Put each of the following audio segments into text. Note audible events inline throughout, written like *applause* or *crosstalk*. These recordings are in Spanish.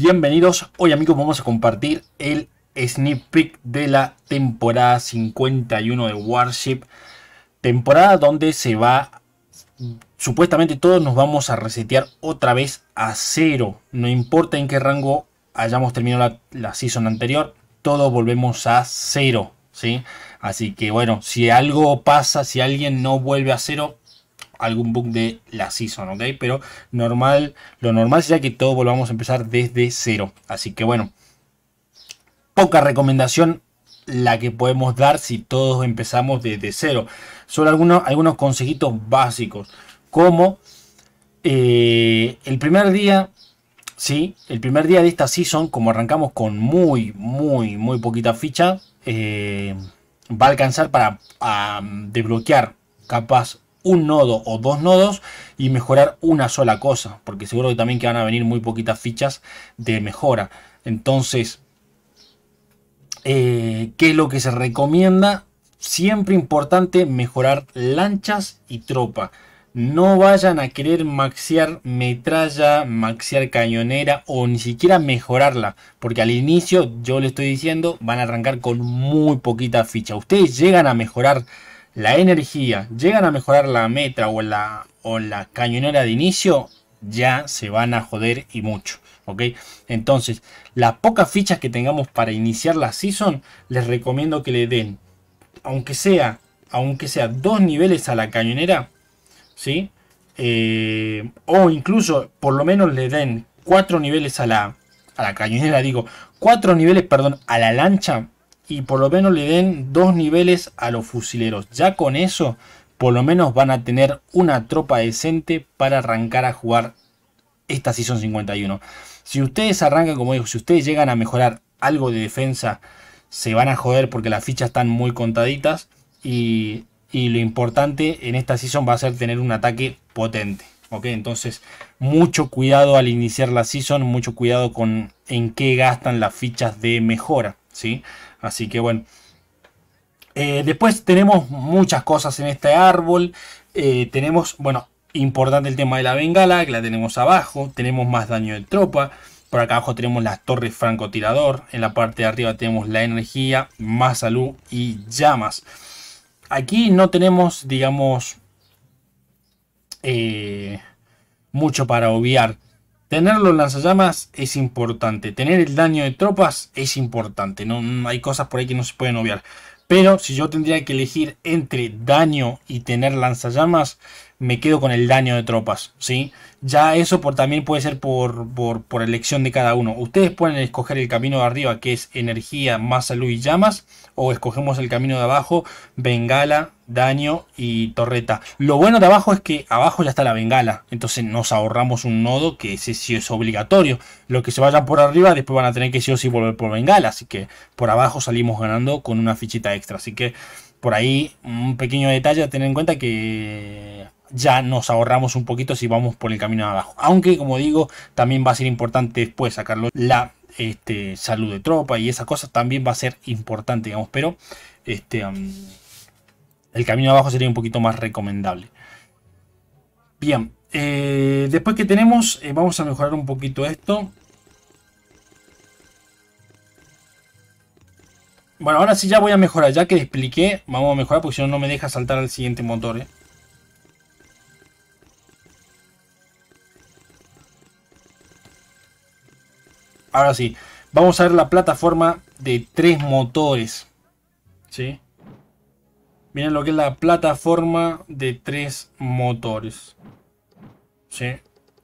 bienvenidos. Hoy amigos vamos a compartir el sneak peek de la temporada 51 de Warship. Temporada donde se va, supuestamente todos nos vamos a resetear otra vez a cero. No importa en qué rango hayamos terminado la, season anterior, todos volvemos a cero. ¿sí? Así que bueno, si algo pasa, si alguien no vuelve a cero, algún bug de la season, ¿ok? Pero normal, lo normal sería que todos volvamos a empezar desde cero. Así que bueno, poca recomendación la que podemos dar si todos empezamos desde cero. Solo algunos, algunos consejitos básicos, como eh, el primer día, sí, el primer día de esta season, como arrancamos con muy, muy, muy poquita ficha, eh, va a alcanzar para desbloquear capaz un nodo o dos nodos y mejorar una sola cosa, porque seguro que también que van a venir muy poquitas fichas de mejora. Entonces, eh, ¿qué es lo que se recomienda? Siempre importante mejorar lanchas y tropa. No vayan a querer maxear metralla, maxear cañonera o ni siquiera mejorarla. Porque al inicio, yo le estoy diciendo, van a arrancar con muy poquita ficha. Ustedes llegan a mejorar la energía, llegan a mejorar la meta o la, o la cañonera de inicio, ya se van a joder y mucho. ¿ok? Entonces, las pocas fichas que tengamos para iniciar la season, les recomiendo que le den, aunque sea, aunque sea dos niveles a la cañonera, ¿sí? Eh, o incluso, por lo menos le den cuatro niveles a la, a la cañonera, digo, cuatro niveles, perdón, a la lancha, y por lo menos le den dos niveles a los fusileros. Ya con eso, por lo menos van a tener una tropa decente para arrancar a jugar esta Season 51. Si ustedes arrancan, como digo, si ustedes llegan a mejorar algo de defensa, se van a joder porque las fichas están muy contaditas. Y, lo importante en esta Season va a ser tener un ataque potente. Entonces, mucho cuidado al iniciar la Season, mucho cuidado con en qué gastan las fichas de mejora. ¿sí? Así que bueno. Eh, después tenemos muchas cosas en este árbol. Eh, tenemos, bueno, importante el tema de la bengala, que la tenemos abajo. Tenemos más daño de tropa. Por acá abajo tenemos las torres francotirador. En la parte de arriba tenemos la energía, más salud y llamas. Aquí no tenemos, digamos, eh, mucho para obviar. Tener los lanzallamas es importante. Tener el daño de tropas es importante. No, mm, hay cosas por ahí que no se pueden obviar. Pero si yo tendría que elegir entre daño y tener lanzallamas, me quedo con el daño de tropas, ¿sí? Ya eso por, también puede ser por, por, por, elección de cada uno. Ustedes pueden escoger el camino de arriba, que es energía, más salud y llamas, o escogemos el camino de abajo, bengala, daño y torreta. Lo bueno de abajo es que abajo ya está la bengala, entonces nos ahorramos un nodo que ese sí es obligatorio. Lo que se vayan por arriba después van a tener que sí o sí volver por bengala, así que por abajo salimos ganando con una fichita extra. Así que por ahí un pequeño detalle a tener en cuenta que ya nos ahorramos un poquito si vamos por el camino de abajo. Aunque, como digo, también va a ser importante después sacarlo la este, salud de tropa y esas cosas también va a ser importante, digamos, pero este, el camino de abajo sería un poquito más recomendable. Bien, eh, después que tenemos, eh, vamos a mejorar un poquito esto. Bueno, ahora sí ya voy a mejorar, ya que expliqué, vamos a mejorar porque si no, no me deja saltar al siguiente motor, eh. Ahora sí, vamos a ver la plataforma de tres motores. ¿Sí? Miren lo que es la plataforma de tres motores. ¿Sí?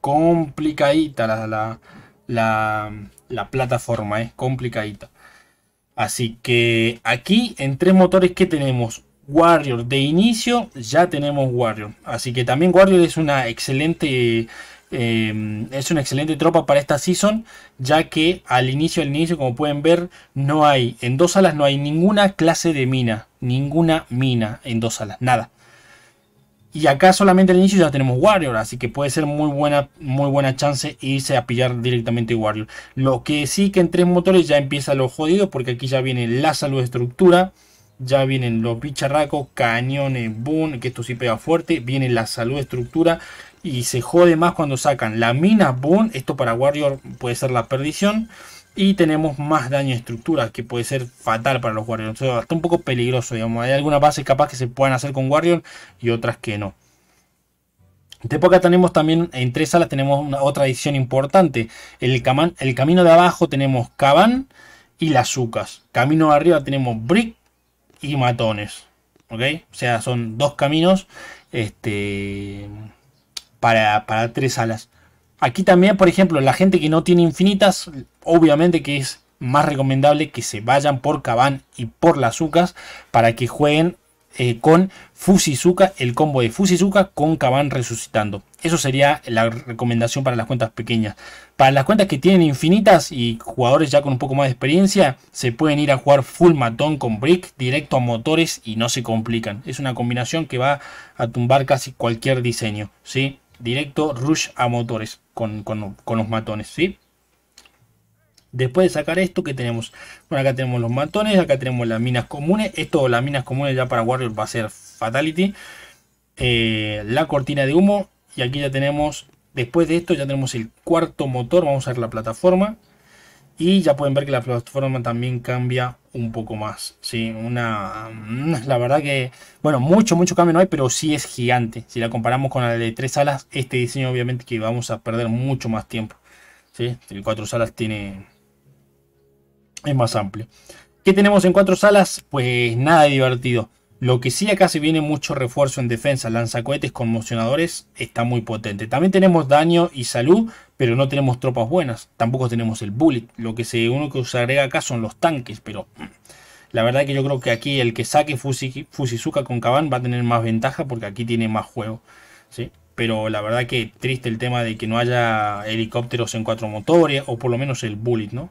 Complicadita la, la, plataforma, es ¿eh? complicadita. Así que aquí en tres motores que tenemos Warrior de inicio, ya tenemos Warrior. Así que también Warrior es una excelente Em, es una excelente tropa para esta season, ya que al inicio, al inicio, como pueden ver, no hay, en dos alas no hay ninguna clase de mina, ninguna mina en dos alas, nada. Y acá solamente al inicio ya tenemos Warrior, así que puede ser muy buena, muy buena chance irse a pillar directamente Warrior. Lo que sí que en tres motores ya empieza lo jodido, porque aquí ya viene la salud estructura, ya vienen los bicharracos, cañones, boom, que esto sí pega fuerte, viene la salud estructura y se jode más cuando sacan la mina, boom, esto para Warrior puede ser la perdición. Y tenemos más daño estructura, que puede ser fatal para los Warriors. O sea, está un poco peligroso, digamos. Hay algunas bases capaz que se puedan hacer con Warrior y otras que no. de acá tenemos también, en tres salas tenemos otra edición importante. El, el camino de abajo tenemos Caban y las Zucas. Camino de arriba tenemos Brick, y matones. ¿Ok? O sea, son dos caminos este, para, tres alas. Aquí también, por ejemplo, la gente que no tiene infinitas, obviamente que es más recomendable que se vayan por cabán y por las Ucas para que jueguen eh, con Fusizuka, el combo de Fusizuka con Kaban resucitando. Eso sería la recomendación para las cuentas pequeñas. Para las cuentas que tienen infinitas y jugadores ya con un poco más de experiencia, se pueden ir a jugar full matón con brick directo a motores y no se complican. Es una combinación que va a tumbar casi cualquier diseño, ¿sí? Directo rush a motores con, con los matones, ¿sí? Después de sacar esto, que tenemos? Bueno, acá tenemos los matones, acá tenemos las minas comunes. Esto, las minas comunes ya para Warrior va a ser Fatality. Eh, la cortina de humo. Y aquí ya tenemos, después de esto, ya tenemos el cuarto motor. Vamos a ver la plataforma. Y ya pueden ver que la plataforma también cambia un poco más. Sí, una. Mm, la verdad que. Bueno, mucho, mucho cambio no hay, pero sí es gigante. Si la comparamos con la de tres alas, este diseño, obviamente, que vamos a perder mucho más tiempo. ¿sí? El cuatro salas tiene es más amplio. ¿Qué tenemos en cuatro salas? Pues nada divertido. Lo que sí acá se viene mucho refuerzo en defensa, lanzacohetes conmocionadores, está muy potente. También tenemos daño y salud, pero no tenemos tropas buenas. Tampoco tenemos el bullet. Lo que uno que se agrega acá son los tanques, pero mm, la verdad que yo creo que aquí el que saque fusisuka con Kaban va a tener más ventaja porque aquí tiene más juego. ¿sí? Pero la verdad que triste el tema de que no haya helicópteros en cuatro motores o por lo menos el bullet, ¿no?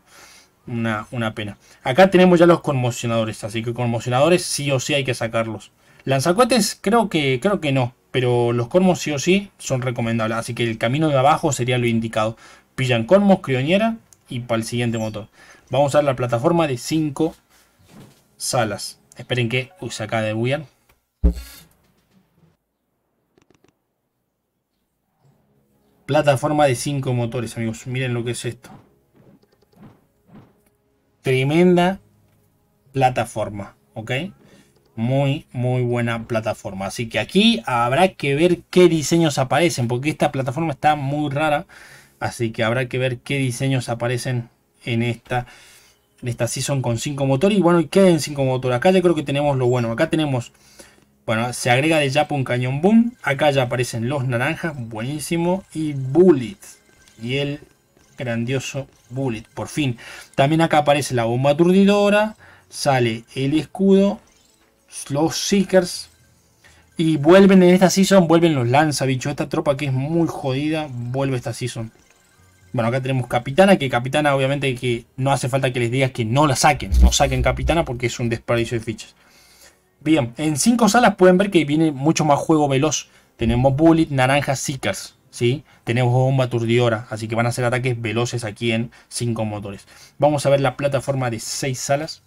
una, pena. Acá tenemos ya los conmocionadores, así que conmocionadores sí o sí hay que sacarlos. Lanzacuetes creo que, creo que no, pero los cormos sí o sí son recomendables, así que el camino de abajo sería lo indicado. Pillan cormos, crioñera y para el siguiente motor. Vamos a la plataforma de 5 salas. Esperen que... Uy, se acaba de William. Plataforma de 5 motores, amigos. Miren lo que es esto plataforma, ¿ok? Muy, muy buena plataforma. Así que aquí habrá que ver qué diseños aparecen, porque esta plataforma está muy rara. Así que habrá que ver qué diseños aparecen en esta, en esta Season con 5 motores. Y bueno, y queden 5 motores. Acá ya creo que tenemos lo bueno. Acá tenemos, bueno, se agrega de japón cañón boom. Acá ya aparecen los naranjas, buenísimo. Y Bullet. Y el grandioso Bullet, por fin. También acá aparece la bomba aturdidora, sale el escudo, los Seekers. Y vuelven en esta season, vuelven los lanzabichos. Esta tropa que es muy jodida, vuelve esta season. Bueno, acá tenemos Capitana, que Capitana obviamente que no hace falta que les digas que no la saquen. No saquen Capitana porque es un desperdicio de fichas. Bien, en 5 salas pueden ver que viene mucho más juego veloz. Tenemos Bullet, Naranja, Seekers. Tenemos bomba aturdidora, así que van a ser ataques veloces aquí en 5 motores. Vamos a ver la plataforma de 6 salas.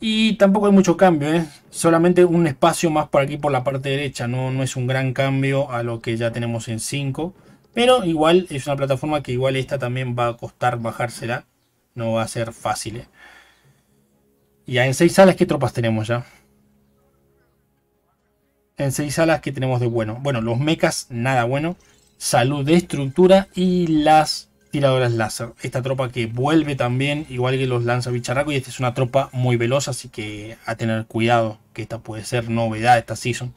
Y tampoco hay mucho cambio, ¿eh? solamente un espacio más por aquí por la parte derecha, no, no es un gran cambio a lo que ya tenemos en 5. Pero igual es una plataforma que igual esta también va a costar bajársela, no va a ser fácil. Ya ¿eh? Y en 6 salas, ¿qué tropas tenemos ya? en seis alas que tenemos de bueno. Bueno, los mechas, nada bueno. Salud de estructura y las tiradoras láser. Esta tropa que vuelve también, igual que los lanza bicharraco. Y esta es una tropa muy veloz, así que a tener cuidado, que esta puede ser novedad esta season.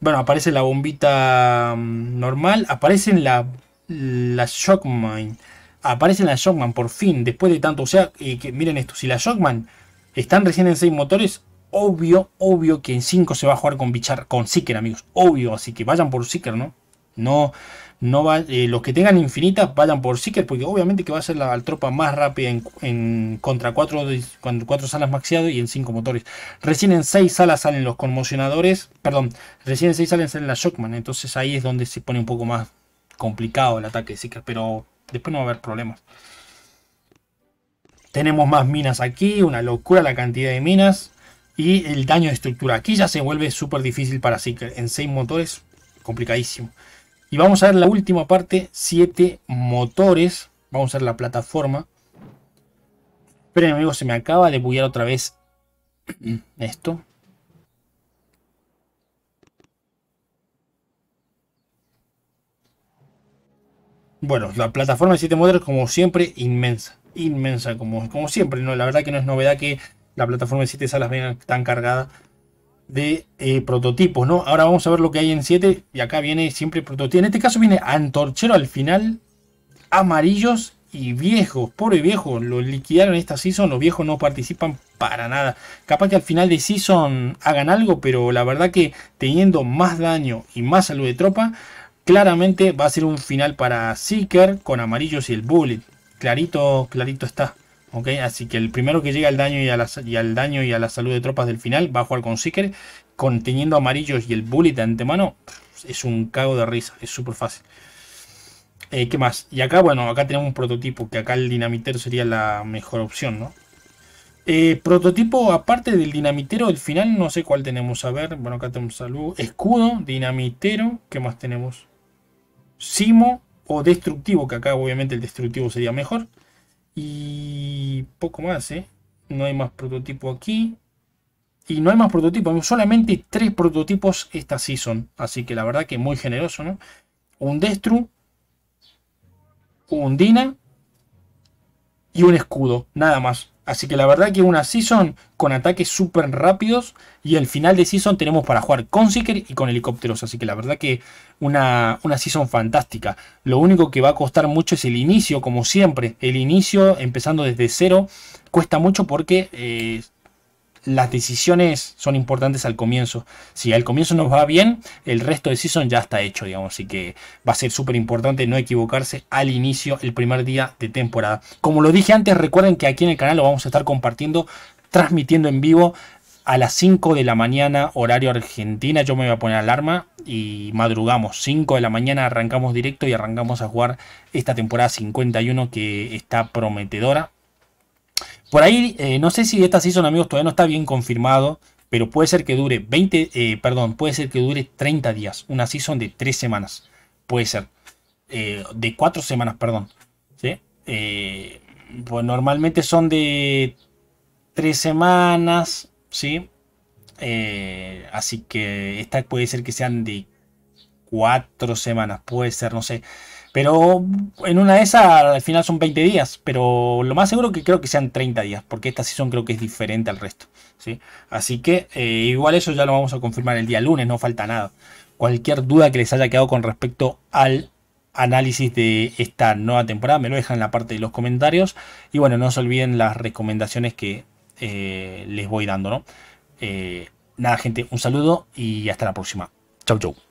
Bueno, aparece la bombita mm, normal. Aparece en la, la Shockman. Aparece en la Shockman, por fin, después de tanto. O sea, eh, que, miren esto, si la Shockman están recién en seis motores, obvio, obvio que en 5 se va a jugar con Bichar, con Seeker, amigos. Obvio, así que vayan por Seeker, ¿no? No, no va, eh, los que tengan infinitas vayan por Seeker, porque obviamente que va a ser la, tropa más rápida en, contra 4 cuatro, cuatro, salas maxiado y en 5 motores. Recién en 6 salas salen los conmocionadores, perdón, recién en 6 salas salen las Shockman, entonces ahí es donde se pone un poco más complicado el ataque de Seeker, pero después no va a haber problemas. Tenemos más minas aquí, una locura la cantidad de minas y el daño de estructura. Aquí ya se vuelve súper difícil para Seeker. En 6 motores, complicadísimo. Y vamos a ver la última parte, 7 motores. Vamos a ver la plataforma. Pero, amigos, se me acaba de bullar otra vez *clears throat* esto. Bueno, la plataforma de 7 motores como siempre inmensa, inmensa como, como siempre, ¿no? la verdad que no es novedad que la plataforma de 7 salas venga tan cargada de eh, prototipos, ¿no? Ahora vamos a ver lo que hay en 7 y acá viene siempre prototipo. En este caso viene antorchero al final, amarillos y viejos, pobre viejo, lo liquidaron esta season, los viejos no participan para nada. Capaz que al final de season hagan algo, pero la verdad que teniendo más daño y más salud de tropa, claramente va a ser un final para Seeker con amarillos y el bullet. Clarito, clarito está. Así que el primero que llega al daño y, a la, al daño y a la salud de tropas del final va a jugar con Seeker, conteniendo amarillos y el bullet de antemano, es un cago de risa, es súper fácil. Eh, ¿Qué más? Y acá, bueno, acá tenemos un prototipo, que acá el dinamitero sería la mejor opción, ¿no? Eh, prototipo, aparte del dinamitero, del final, no sé cuál tenemos. A ver, bueno, acá tenemos salud. Escudo, dinamitero, ¿qué más tenemos? Simo o destructivo, que acá obviamente el destructivo sería mejor. Y poco más, ¿eh? No hay más prototipo aquí. Y no hay más prototipos, solamente tres prototipos esta season. Así que la verdad que muy generoso, ¿no? Un Destru, un Dina y un escudo, nada más. Así que la verdad que una season con ataques súper rápidos. Y el final de season tenemos para jugar con Seeker y con helicópteros. Así que la verdad que una, una season fantástica. Lo único que va a costar mucho es el inicio, como siempre. El inicio, empezando desde cero, cuesta mucho porque eh, las decisiones son importantes al comienzo. Si al comienzo nos va bien, el resto de season ya está hecho, digamos. Así que va a ser súper importante no equivocarse al inicio, el primer día de temporada. Como lo dije antes, recuerden que aquí en el canal lo vamos a estar compartiendo, transmitiendo en vivo a las 5 de la mañana, horario argentina. Yo me voy a poner alarma y madrugamos. 5 de la mañana arrancamos directo y arrancamos a jugar esta temporada 51 que está prometedora por ahí, eh, no sé si esta season, amigos, todavía no está bien confirmado, pero puede ser que dure 20, eh, perdón, puede ser que dure 30 días, una season de 3 semanas, puede ser, eh, de 4 semanas, perdón, ¿sí? pues normalmente son de 3 semanas, ¿sí? así que esta puede ser que sean de 4 semanas, puede ser, no sé. Pero en una de esas al final son 20 días, pero lo más seguro que creo que sean 30 días, porque esta sesión creo que es diferente al resto. ¿sí? Así que eh, igual eso ya lo vamos a confirmar el día lunes, no falta nada. Cualquier duda que les haya quedado con respecto al análisis de esta nueva temporada, me lo dejan en la parte de los comentarios. Y bueno, no se olviden las recomendaciones que eh, les voy dando. ¿no? Eh, nada, gente, un saludo y hasta la próxima. Chau, chau.